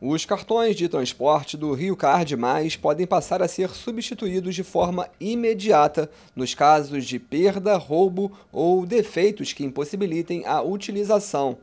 Os cartões de transporte do Rio Card Mais podem passar a ser substituídos de forma imediata nos casos de perda, roubo ou defeitos que impossibilitem a utilização.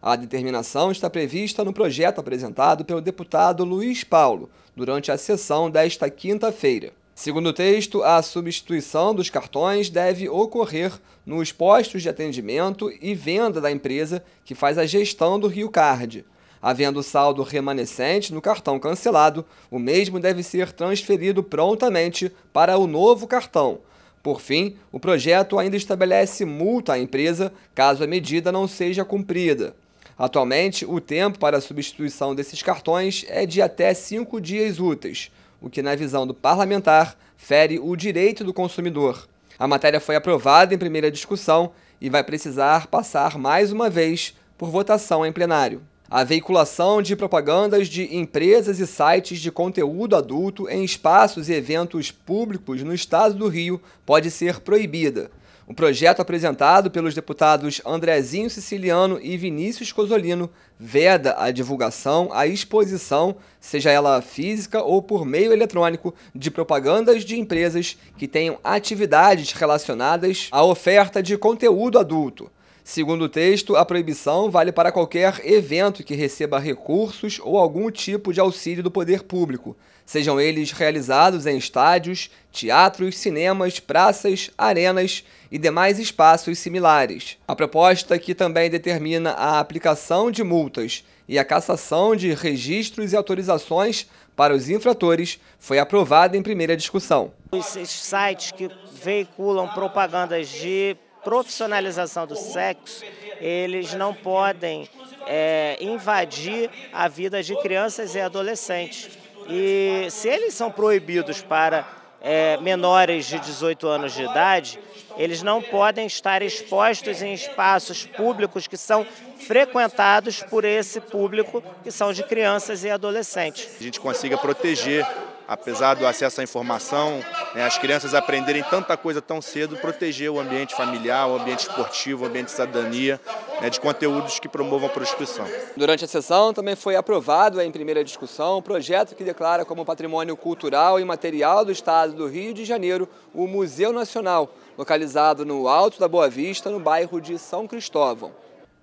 A determinação está prevista no projeto apresentado pelo deputado Luiz Paulo durante a sessão desta quinta-feira. Segundo o texto, a substituição dos cartões deve ocorrer nos postos de atendimento e venda da empresa que faz a gestão do Rio Card. Havendo saldo remanescente no cartão cancelado, o mesmo deve ser transferido prontamente para o novo cartão. Por fim, o projeto ainda estabelece multa à empresa caso a medida não seja cumprida. Atualmente, o tempo para a substituição desses cartões é de até cinco dias úteis o que, na visão do parlamentar, fere o direito do consumidor. A matéria foi aprovada em primeira discussão e vai precisar passar mais uma vez por votação em plenário. A veiculação de propagandas de empresas e sites de conteúdo adulto em espaços e eventos públicos no estado do Rio pode ser proibida. Um projeto apresentado pelos deputados Andrezinho Siciliano e Vinícius Cosolino veda a divulgação, a exposição, seja ela física ou por meio eletrônico, de propagandas de empresas que tenham atividades relacionadas à oferta de conteúdo adulto Segundo o texto, a proibição vale para qualquer evento que receba recursos ou algum tipo de auxílio do poder público, sejam eles realizados em estádios, teatros, cinemas, praças, arenas e demais espaços similares. A proposta, que também determina a aplicação de multas e a cassação de registros e autorizações para os infratores, foi aprovada em primeira discussão. Os sites que veiculam propagandas de profissionalização do sexo, eles não podem é, invadir a vida de crianças e adolescentes. E se eles são proibidos para é, menores de 18 anos de idade, eles não podem estar expostos em espaços públicos que são frequentados por esse público que são de crianças e adolescentes. A gente consiga proteger apesar do acesso à informação, né, as crianças aprenderem tanta coisa tão cedo, proteger o ambiente familiar, o ambiente esportivo, o ambiente de cidadania, né, de conteúdos que promovam a prostituição. Durante a sessão também foi aprovado em primeira discussão o projeto que declara como patrimônio cultural e material do Estado do Rio de Janeiro o Museu Nacional, localizado no Alto da Boa Vista, no bairro de São Cristóvão.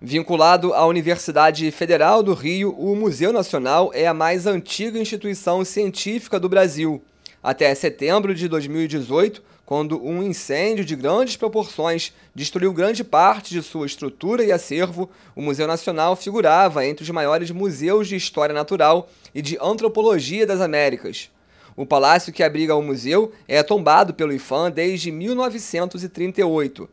Vinculado à Universidade Federal do Rio, o Museu Nacional é a mais antiga instituição científica do Brasil. Até setembro de 2018, quando um incêndio de grandes proporções destruiu grande parte de sua estrutura e acervo, o Museu Nacional figurava entre os maiores museus de história natural e de antropologia das Américas. O palácio que abriga o museu é tombado pelo IFAM desde 1938.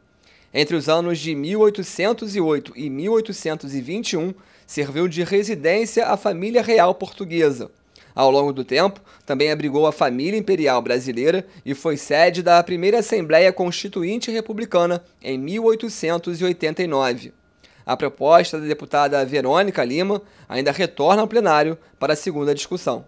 Entre os anos de 1808 e 1821, serviu de residência à família real portuguesa. Ao longo do tempo, também abrigou a família imperial brasileira e foi sede da primeira Assembleia Constituinte Republicana em 1889. A proposta da deputada Verônica Lima ainda retorna ao plenário para a segunda discussão.